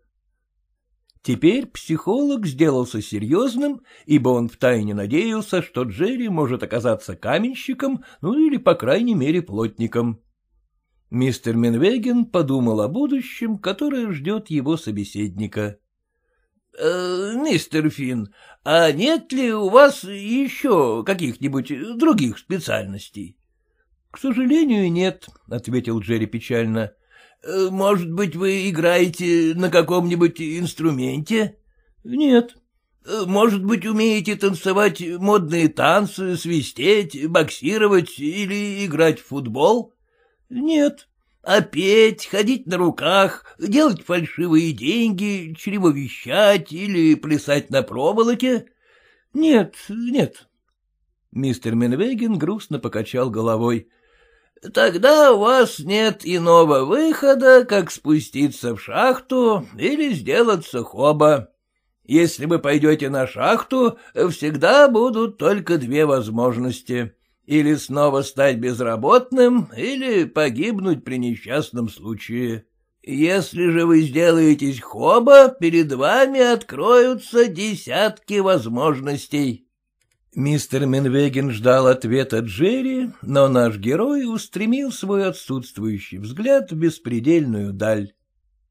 Теперь психолог сделался серьезным, ибо он втайне надеялся, что Джерри может оказаться каменщиком, ну или, по крайней мере, плотником. Мистер Минвеген подумал о будущем, которое ждет его собеседника. «Э, — Мистер Финн, а нет ли у вас еще каких-нибудь других специальностей? — К сожалению, нет, — ответил Джерри печально. Э, может быть, вы играете на каком-нибудь инструменте? Нет. Э, может быть, умеете танцевать модные танцы, свистеть, боксировать или играть в футбол? Нет. А петь, ходить на руках, делать фальшивые деньги, чревовещать или плясать на проволоке? Нет, нет. Мистер Менвеген грустно покачал головой. Тогда у вас нет иного выхода, как спуститься в шахту или сделаться хоба. Если вы пойдете на шахту, всегда будут только две возможности — или снова стать безработным, или погибнуть при несчастном случае. Если же вы сделаетесь хоба, перед вами откроются десятки возможностей. Мистер Минвеген ждал ответа Джерри, но наш герой устремил свой отсутствующий взгляд в беспредельную даль.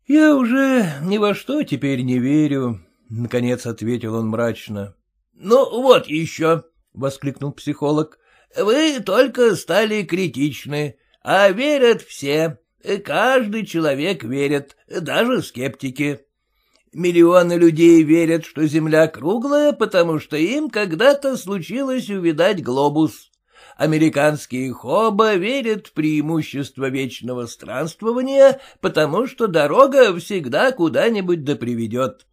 «Я уже ни во что теперь не верю», — наконец ответил он мрачно. «Ну вот еще», — воскликнул психолог, — «вы только стали критичны, а верят все, каждый человек верит, даже скептики». Миллионы людей верят, что Земля круглая, потому что им когда-то случилось увидать глобус. Американские хоба верят в преимущество вечного странствования, потому что дорога всегда куда-нибудь да приведет.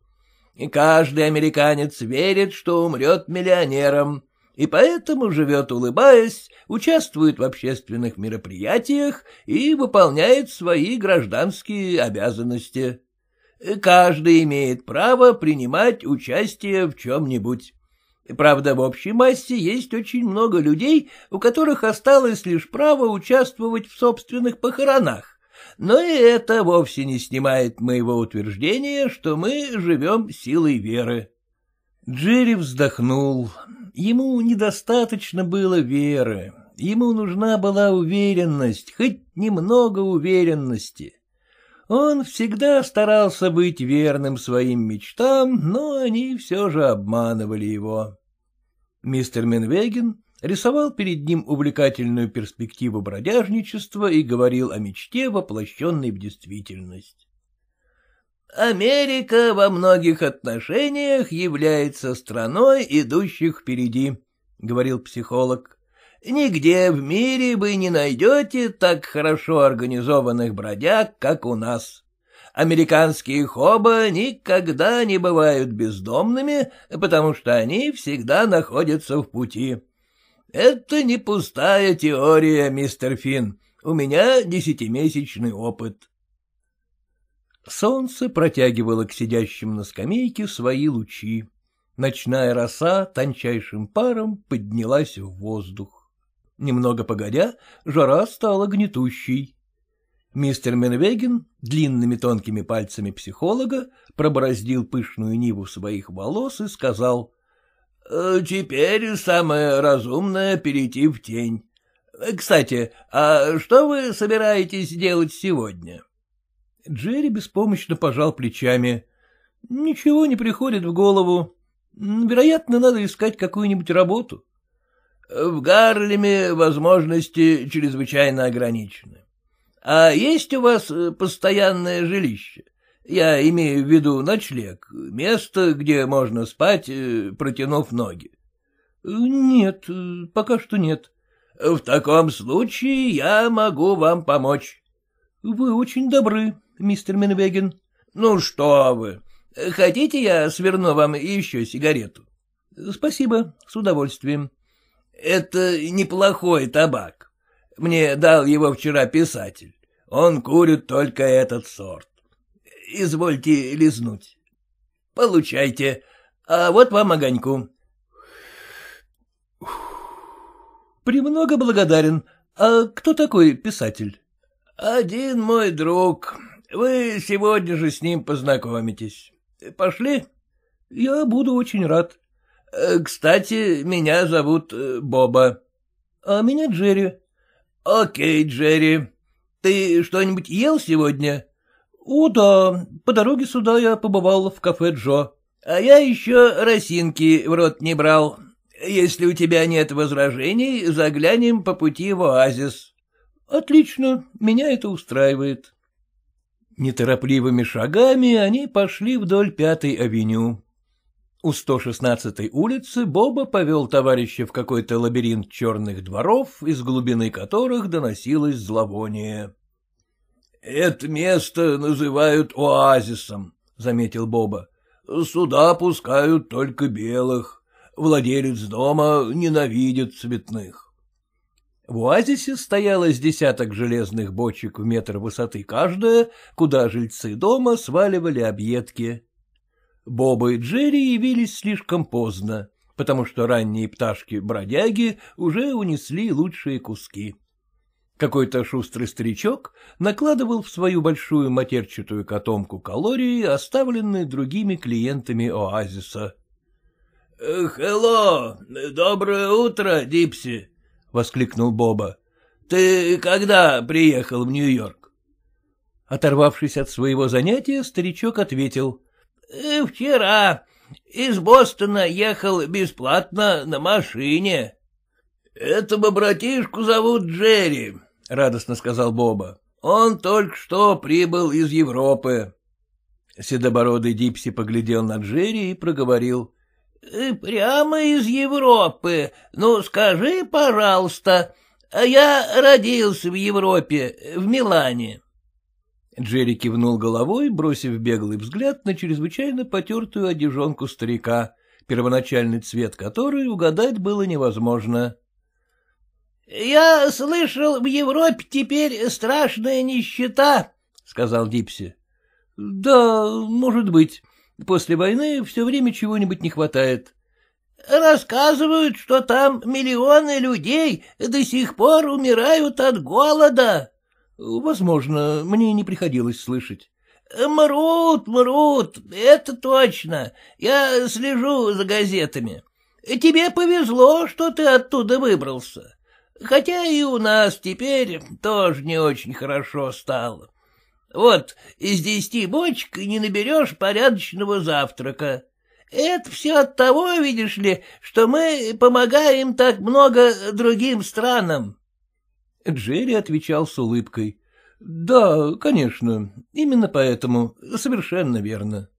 И каждый американец верит, что умрет миллионером, и поэтому живет улыбаясь, участвует в общественных мероприятиях и выполняет свои гражданские обязанности. Каждый имеет право принимать участие в чем-нибудь. Правда, в общей массе есть очень много людей, у которых осталось лишь право участвовать в собственных похоронах. Но и это вовсе не снимает моего утверждения, что мы живем силой веры. Джерри вздохнул. Ему недостаточно было веры. Ему нужна была уверенность, хоть немного уверенности. Он всегда старался быть верным своим мечтам, но они все же обманывали его. Мистер Менвеген рисовал перед ним увлекательную перспективу бродяжничества и говорил о мечте, воплощенной в действительность. «Америка во многих отношениях является страной идущих впереди», — говорил психолог. Нигде в мире вы не найдете так хорошо организованных бродяг, как у нас. Американские хоба никогда не бывают бездомными, потому что они всегда находятся в пути. Это не пустая теория, мистер Финн. У меня десятимесячный опыт. Солнце протягивало к сидящим на скамейке свои лучи. Ночная роса тончайшим паром поднялась в воздух. Немного погодя, жара стала гнетущей. Мистер Менвеген длинными тонкими пальцами психолога пробороздил пышную ниву своих волос и сказал «Э, «Теперь самое разумное перейти в тень. Э, кстати, а что вы собираетесь делать сегодня?» Джерри беспомощно пожал плечами. «Ничего не приходит в голову. Вероятно, надо искать какую-нибудь работу». В Гарлеме возможности чрезвычайно ограничены. А есть у вас э, постоянное жилище? Я имею в виду ночлег, место, где можно спать, э, протянув ноги. Нет, э, пока что нет. В таком случае я могу вам помочь. Вы очень добры, мистер Минвегин. Ну что вы, хотите я сверну вам еще сигарету? Спасибо, с удовольствием. Это неплохой табак. Мне дал его вчера писатель. Он курит только этот сорт. Извольте лизнуть. Получайте. А вот вам огоньку. Премного благодарен. А кто такой писатель? Один мой друг. Вы сегодня же с ним познакомитесь. Пошли? Я буду очень рад. Э, кстати, меня зовут э, Боба. — А меня Джерри. — Окей, Джерри. Ты что-нибудь ел сегодня? — О, да. По дороге сюда я побывал в кафе Джо. — А я еще росинки в рот не брал. Если у тебя нет возражений, заглянем по пути в оазис. — Отлично, меня это устраивает. Неторопливыми шагами они пошли вдоль Пятой авеню. У 116-й улицы Боба повел товарища в какой-то лабиринт черных дворов, из глубины которых доносилось зловоние. — Это место называют оазисом, — заметил Боба. — Сюда пускают только белых. Владелец дома ненавидит цветных. В оазисе стояло с десяток железных бочек в метр высоты каждая, куда жильцы дома сваливали объедки. Боба и Джерри явились слишком поздно, потому что ранние пташки-бродяги уже унесли лучшие куски. Какой-то шустрый старичок накладывал в свою большую матерчатую котомку калории, оставленные другими клиентами оазиса. «Э, — Хелло! Доброе утро, Дипси! — воскликнул Боба. — Ты когда приехал в Нью-Йорк? Оторвавшись от своего занятия, старичок ответил. — Вчера. Из Бостона ехал бесплатно на машине. — Этого братишку зовут Джерри, — радостно сказал Боба. — Он только что прибыл из Европы. Седобородый Дипси поглядел на Джерри и проговорил. «Э, — Прямо из Европы. Ну, скажи, пожалуйста, а я родился в Европе, в Милане. — Джерри кивнул головой, бросив беглый взгляд на чрезвычайно потертую одежонку старика, первоначальный цвет которой угадать было невозможно. — Я слышал, в Европе теперь страшная нищета, — сказал Дипси. — Да, может быть. После войны все время чего-нибудь не хватает. — Рассказывают, что там миллионы людей до сих пор умирают от голода, — Возможно, мне не приходилось слышать. — Мрут, мрут, это точно. Я слежу за газетами. Тебе повезло, что ты оттуда выбрался. Хотя и у нас теперь тоже не очень хорошо стало. Вот из десяти бочек не наберешь порядочного завтрака. Это все от того, видишь ли, что мы помогаем так много другим странам. Джерри отвечал с улыбкой. — Да, конечно, именно поэтому, совершенно верно.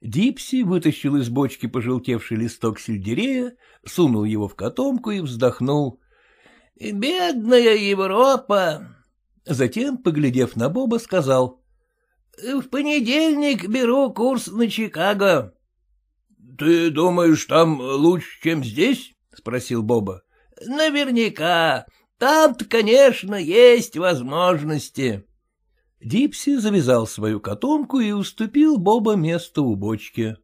Дипси вытащил из бочки пожелтевший листок сельдерея, сунул его в котомку и вздохнул. — Бедная Европа! Затем, поглядев на Боба, сказал. — В понедельник беру курс на Чикаго. — Ты думаешь, там лучше, чем здесь? — спросил Боба. — Наверняка. Там-то, конечно, есть возможности. Дипси завязал свою котомку и уступил Боба место у бочки.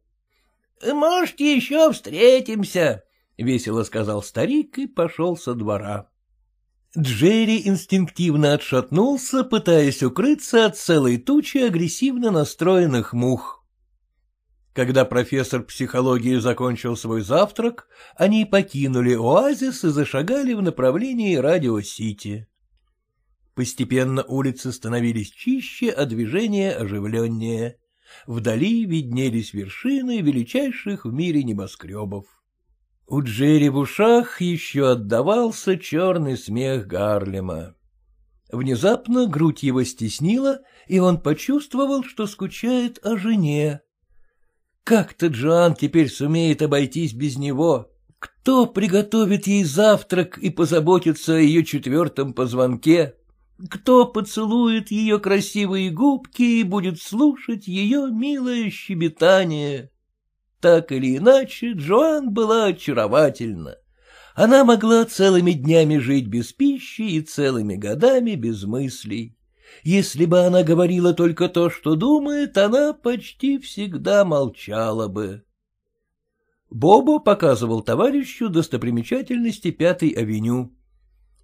«Э, — Может, еще встретимся, — весело сказал старик и пошел со двора. Джерри инстинктивно отшатнулся, пытаясь укрыться от целой тучи агрессивно настроенных мух. Когда профессор психологии закончил свой завтрак, они покинули оазис и зашагали в направлении Радио-Сити. Постепенно улицы становились чище, а движение оживленнее. Вдали виднелись вершины величайших в мире небоскребов. У Джерри в ушах еще отдавался черный смех Гарлема. Внезапно грудь его стеснила, и он почувствовал, что скучает о жене. Как-то Джоан теперь сумеет обойтись без него? Кто приготовит ей завтрак и позаботится о ее четвертом позвонке? Кто поцелует ее красивые губки и будет слушать ее милое щебетание? Так или иначе, Джоан была очаровательна. Она могла целыми днями жить без пищи и целыми годами без мыслей. Если бы она говорила только то, что думает, она почти всегда молчала бы. Бобо показывал товарищу достопримечательности Пятой авеню.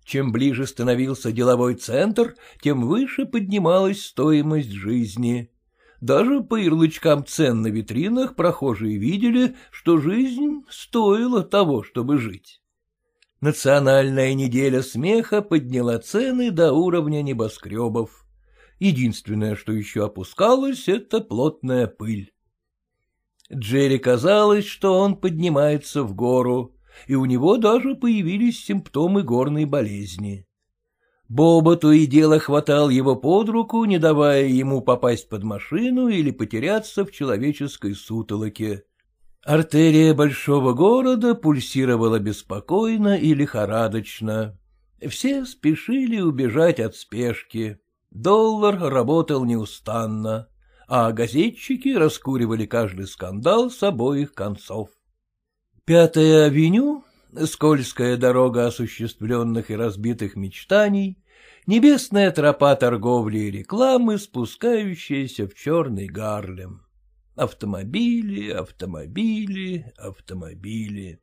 Чем ближе становился деловой центр, тем выше поднималась стоимость жизни. Даже по ярлычкам цен на витринах прохожие видели, что жизнь стоила того, чтобы жить. Национальная неделя смеха подняла цены до уровня небоскребов. Единственное, что еще опускалось, это плотная пыль. Джерри казалось, что он поднимается в гору, и у него даже появились симптомы горной болезни. Боба то и дело хватал его под руку, не давая ему попасть под машину или потеряться в человеческой сутолоке. Артерия большого города пульсировала беспокойно и лихорадочно. Все спешили убежать от спешки. Доллар работал неустанно, а газетчики раскуривали каждый скандал с обоих концов. Пятая авеню, скользкая дорога осуществленных и разбитых мечтаний, небесная тропа торговли и рекламы, спускающаяся в черный Гарлем. Автомобили, автомобили, автомобили.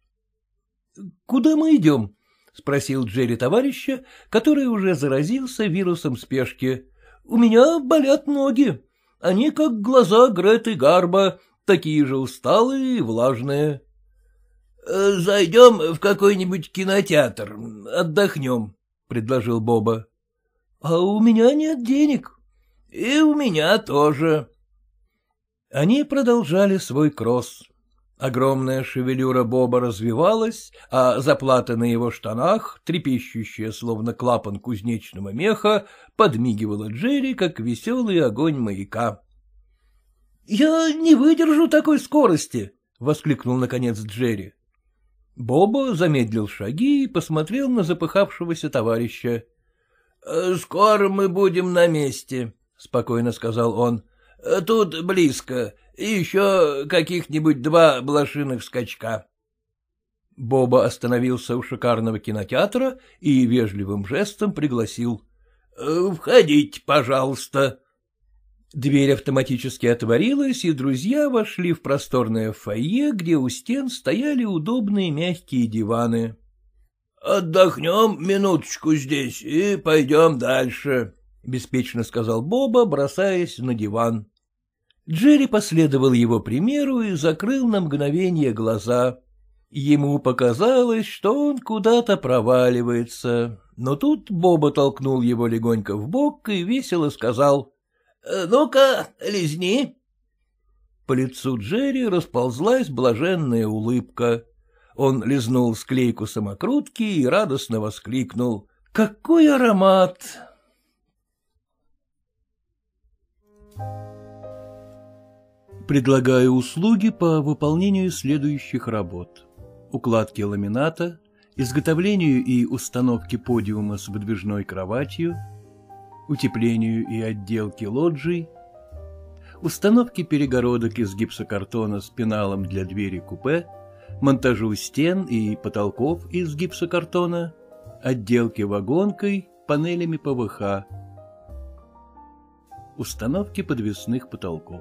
— Куда мы идем? — спросил Джерри товарища, который уже заразился вирусом спешки. — У меня болят ноги. Они как глаза Греты Гарба, такие же усталые и влажные. «Э, — Зайдем в какой-нибудь кинотеатр, отдохнем, — предложил Боба. — А у меня нет денег. — И у меня тоже, они продолжали свой кросс. Огромная шевелюра Боба развивалась, а заплата на его штанах, трепещущая словно клапан кузнечного меха, подмигивала Джерри, как веселый огонь маяка. — Я не выдержу такой скорости! — воскликнул наконец Джерри. Боба замедлил шаги и посмотрел на запыхавшегося товарища. «Э, — Скоро мы будем на месте, — спокойно сказал он. Э, тут близко, и еще каких-нибудь два блошиных скачка. Боба остановился у шикарного кинотеатра и вежливым жестом пригласил. «Э, — Входите, пожалуйста. Дверь автоматически отворилась, и друзья вошли в просторное фойе, где у стен стояли удобные мягкие диваны. — Отдохнем минуточку здесь и пойдем дальше, — беспечно сказал Боба, бросаясь на диван. Джерри последовал его примеру и закрыл на мгновение глаза. Ему показалось, что он куда-то проваливается, но тут Боба толкнул его легонько в бок и весело сказал «Э, «Ну-ка, лизни». По лицу Джерри расползлась блаженная улыбка. Он лизнул склейку самокрутки и радостно воскликнул «Какой аромат!» Thank you. Предлагаю услуги по выполнению следующих работ. Укладки ламината, изготовлению и установке подиума с выдвижной кроватью, утеплению и отделке лоджий, установке перегородок из гипсокартона с пеналом для двери купе, монтажу стен и потолков из гипсокартона, отделке вагонкой, панелями ПВХ, установке подвесных потолков.